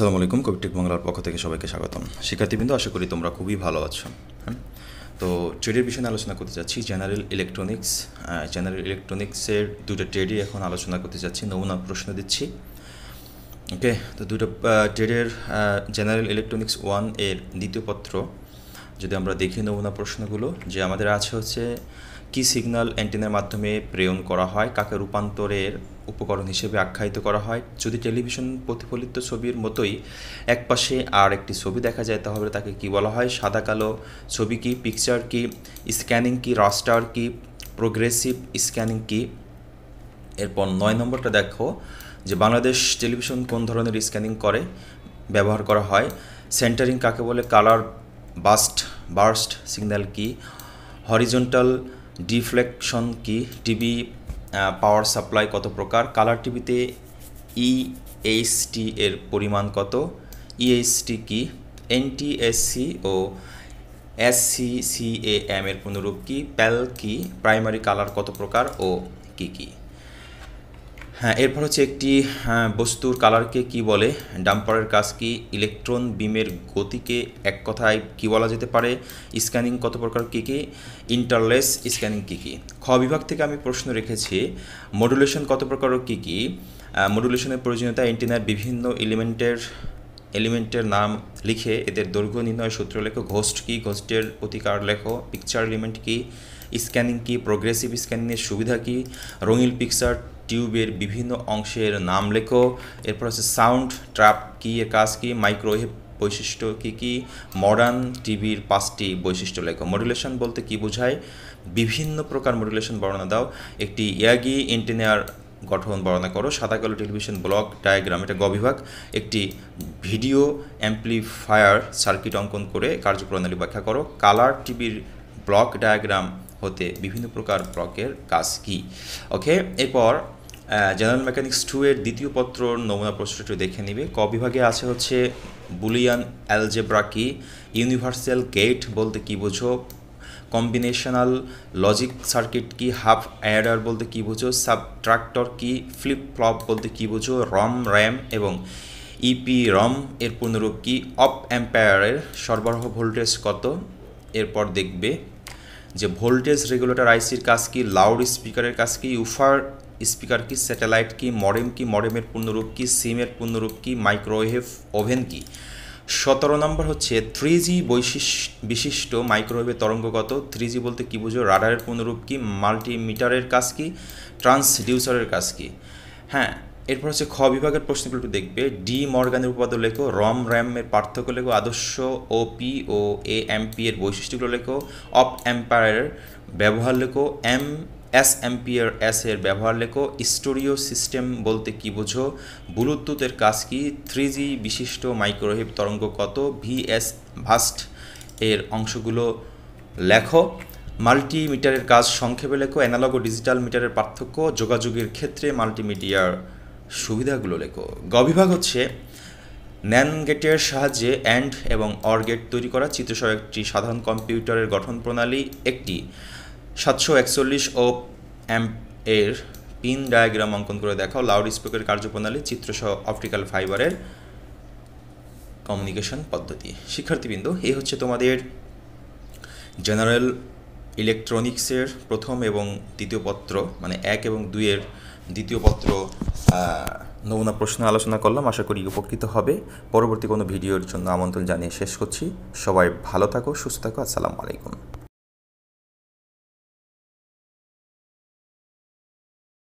আসসালামু আলাইকুম কবিটেক বাংলার পক্ষ থেকে সবাইকে স্বাগতম শিক্ষার্থীবৃন্দ আশা করি তোমরা খুবই ভালো আছো হ্যাঁ তো ট্রেডের বিষয়ে আলোচনা করতে যাচ্ছি জেনারেল ইলেকট্রনিক্স জেনারেল ইলেকট্রনিক্সের দুটো ট্রেডই এখন আলোচনা করতে যাচ্ছি নমুনা প্রশ্ন দিচ্ছি ওকে তো দুটো ট্রেডের জেনারেল ইলেকট্রনিক্স ওয়ান এর দ্বিতীয় পত্র যদি আমরা দেখে নমুনা প্রশ্নগুলো যে আমাদের আছে হচ্ছে কি সিগন্যাল অ্যান্টেনার মাধ্যমে প্রেরণ করা হয় কাকে রূপান্তরের উপকরণ হিসেবে আখ্যায়িত করা হয় যদি টেলিভিশন প্রতিফলিত ছবির মতোই এক পাশে আর একটি ছবি দেখা যায় তাহলে তাকে কি বলা হয় সাদা কালো ছবি কি পিকচার কি স্ক্যানিং কি রাস্টার কি প্রোগ্রেসিভ স্ক্যানিং কি এরপর নয় নম্বরটা দেখো যে বাংলাদেশ টেলিভিশন কোন ধরনের স্ক্যানিং করে ব্যবহার করা হয় সেন্টারিং কাকে বলে কালার বাস্ট বার্স্ট সিগন্যাল কি হরিজন্টাল ডিফ্লেকশন কি টিভি পাওয়ার সাপ্লাই কত প্রকার কালার টিভিতে ইএইচটি e এর পরিমাণ কত ইএইচটি e কি এনটিএসসি ও এসসি সিএএম এর পুনরূপ কি প্যাল কি প্রাইমারি কালার কত প্রকার ও কি কী হ্যাঁ এরপর হচ্ছে একটি হ্যাঁ, বস্তুর কালারকে কি বলে ডাম্পারের কাজ কি ইলেকট্রন বিমের গতিকে এক কথায় কি বলা যেতে পারে স্ক্যানিং কত প্রকার কী কী ইন্টারলেস স্ক্যানিং কী কী খ বিভাগ থেকে আমি প্রশ্ন রেখেছি মডুলেশন কত প্রকার কী কী মডুলেশনের প্রয়োজনীয়তা এন্টিনার বিভিন্ন এলিমেন্টের এলিমেন্টের নাম লিখে এদের দৈর্ঘ্য নির্ণয় সূত্র লেখো ঘোস্ট কী ঘোস্টের প্রতিকার লেখো পিকচার এলিমেন্ট কী স্ক্যানিং কী প্রোগ্রেসিভ স্ক্যানিংয়ের সুবিধা কী রঙিল পিকচার টিউবের বিভিন্ন অংশের নাম লেখো এরপর হচ্ছে সাউন্ড ট্র্যাপ কী এর কাজ কী মাইক্রোওয়েভ বৈশিষ্ট্য কী কী মডার্ন টিভির পাঁচটি বৈশিষ্ট্য লেখো মডুলেশন বলতে কী বোঝায় বিভিন্ন প্রকার মডুলেশন বর্ণনা দাও একটি ইয়াগি এন্টেনার গঠন বর্ণনা করো সাদা কালো টেলিভিশন ব্লক ডায়াগ্রাম এটা গবিভাগ একটি ভিডিও অ্যাম্প্লিফায়ার সার্কিট অঙ্কন করে কার্যপ্রণালী ব্যাখ্যা করো কালার টিভির ব্লক ডায়াগ্রাম হতে বিভিন্ন প্রকার ব্লকের কাজ কী ওকে এরপর জেনারেল মেকানিক্স টু এর দ্বিতীয় পত্র নমুনা প্রশ্নটি দেখে নিবে ক বিভাগে আছে হচ্ছে বুলিয়ান অ্যালজেব্রা কি ইউনিভার্সাল গেট বলতে কি বোঝো কম্বিনেশনাল লজিক সার্কিট কি হাফ অ্যাডার বলতে কি বোঝো সাবট্রাক্টর কি ফ্লিপ ফ্লপ বলতে কি বোঝো রম র্যাম এবং ইপি e রম এর পূর্ণরূপ কি অপ অ্যাম্পায়ারের সরবরাহ ভোল্টেজ কত এরপর দেখবে যে ভোল্টেজ রেগুলেটর আইসির কাজ কি লাউড স্পিকারের কাজ কি উফার স্পিকার কি স্যাটেলাইট কি মডেম কি মডেমের পূর্ণরূপ কি সিমের পূর্ণরূপ কি মাইক্রোওয়েভ ওভেন কি সতেরো নম্বর হচ্ছে থ্রি জি বিশিষ্ট মাইক্রোওয়েভের তরঙ্গগত থ্রি জি বলতে কী বুঝো রাডারের পূর্ণরূপ কি মাল্টিমিটারের কাজ কি ট্রান্সডিউসারের কাজ কি হ্যাঁ এরপর হচ্ছে খ বিভাগের প্রশ্নগুলো একটু দেখবে ডি মর্গানের উপাদান লেখো রম র্যামের পার্থক্য লেখো আদর্শ ওপি ও এ এমপি এর বৈশিষ্ট্যগুলো লেখো অপ এম্পায়ারের ব্যবহার লেখো এম এস এম্পিয়ার এস এর ব্যবহার লেখো স্টোরিও সিস্টেম বলতে কি বোঝো ব্লুটুথের কাজ কি থ্রি জি বিশিষ্ট মাইক্রোওয়েভ তরঙ্গ কত ভিএস ভাস্ট এর অংশগুলো লেখো মাল্টিমিটারের কাজ সংক্ষেপে লেখো অ্যানালগ ও ডিজিটাল মিটারের পার্থক্য যোগাযোগের ক্ষেত্রে মাল্টিমিডিয়ার সুবিধাগুলো লেখো গ বিভাগ হচ্ছে ন্যান গেটের সাহায্যে অ্যান্ড এবং অর গেট তৈরি করা চিত্রসহ একটি সাধারণ কম্পিউটারের গঠন প্রণালী একটি সাতশো একচল্লিশ ও এম এর পিন ডায়াগ্রাম অঙ্কন করে দেখাও লাউড স্পিকারের কার্যপ্রণালী চিত্রসহ অপটিক্যাল ফাইবারের কমিউনিকেশন পদ্ধতি শিক্ষার্থীবৃন্দ এই হচ্ছে তোমাদের জেনারেল ইলেকট্রনিক্সের প্রথম এবং দ্বিতীয় পত্র মানে এক এবং দুইয়ের দ্বিতীয় পত্র নমুনা প্রশ্ন আলোচনা করলাম আশা করি উপকৃত হবে পরবর্তী কোনো ভিডিওর জন্য আমন্ত্রণ জানিয়ে শেষ করছি সবাই ভালো থাকো সুস্থ থাকো আসসালামু আলাইকুম